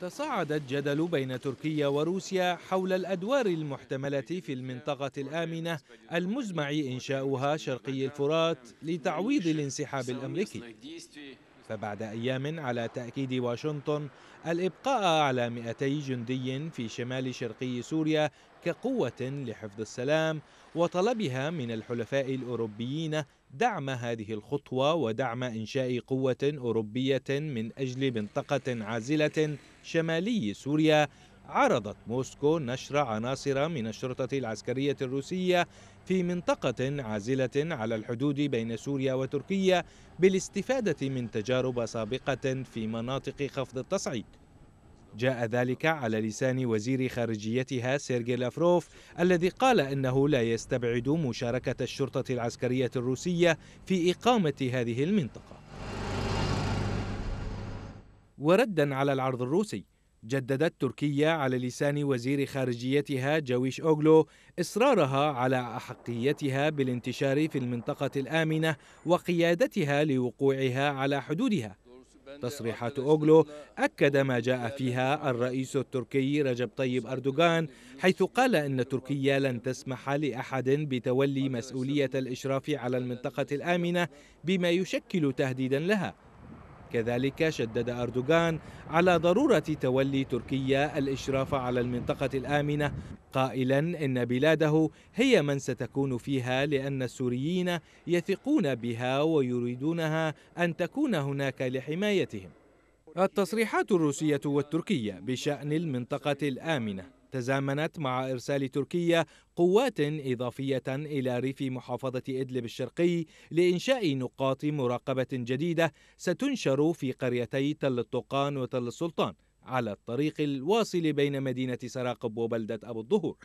تصاعد الجدل بين تركيا وروسيا حول الأدوار المحتملة في المنطقة الآمنة المزمع إنشاؤها شرقي الفرات لتعويض الانسحاب الأمريكي فبعد أيام على تأكيد واشنطن الإبقاء على 200 جندي في شمال شرقي سوريا كقوة لحفظ السلام وطلبها من الحلفاء الأوروبيين دعم هذه الخطوة ودعم إنشاء قوة أوروبية من أجل منطقة عازلة شمالي سوريا عرضت موسكو نشر عناصر من الشرطة العسكرية الروسية في منطقة عازلة على الحدود بين سوريا وتركيا بالاستفادة من تجارب سابقة في مناطق خفض التصعيد جاء ذلك على لسان وزير خارجيتها سيرجي لافروف الذي قال انه لا يستبعد مشاركه الشرطه العسكريه الروسيه في اقامه هذه المنطقه. وردا على العرض الروسي جددت تركيا على لسان وزير خارجيتها جويش أوغلو إصرارها على أحقيتها بالانتشار في المنطقة الآمنة وقيادتها لوقوعها على حدودها تصريحات أوغلو أكد ما جاء فيها الرئيس التركي رجب طيب أردوغان حيث قال أن تركيا لن تسمح لأحد بتولي مسؤولية الإشراف على المنطقة الآمنة بما يشكل تهديدا لها كذلك شدد أردوغان على ضرورة تولي تركيا الإشراف على المنطقة الآمنة قائلا إن بلاده هي من ستكون فيها لأن السوريين يثقون بها ويريدونها أن تكون هناك لحمايتهم التصريحات الروسية والتركية بشأن المنطقة الآمنة تزامنت مع إرسال تركيا قوات إضافية إلى ريف محافظة إدلب الشرقي لإنشاء نقاط مراقبة جديدة ستنشر في قريتي تل الطوقان وتل السلطان على الطريق الواصل بين مدينة سراقب وبلدة أبو الظهور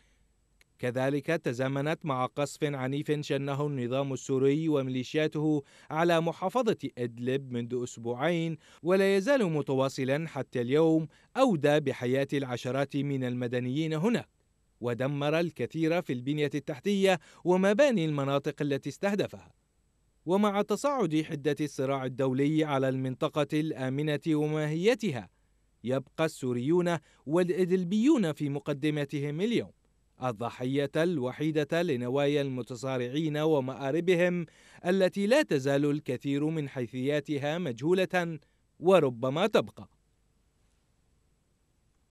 كذلك تزامنت مع قصف عنيف شنه النظام السوري وميليشياته على محافظة إدلب منذ أسبوعين ولا يزال متواصلا حتى اليوم أودى بحياة العشرات من المدنيين هناك ودمر الكثير في البنية التحتية ومباني المناطق التي استهدفها ومع تصاعد حدة الصراع الدولي على المنطقة الآمنة وماهيتها يبقى السوريون والإدلبيون في مقدمتهم اليوم الضحية الوحيدة لنوايا المتصارعين ومآربهم التي لا تزال الكثير من حيثياتها مجهولة وربما تبقى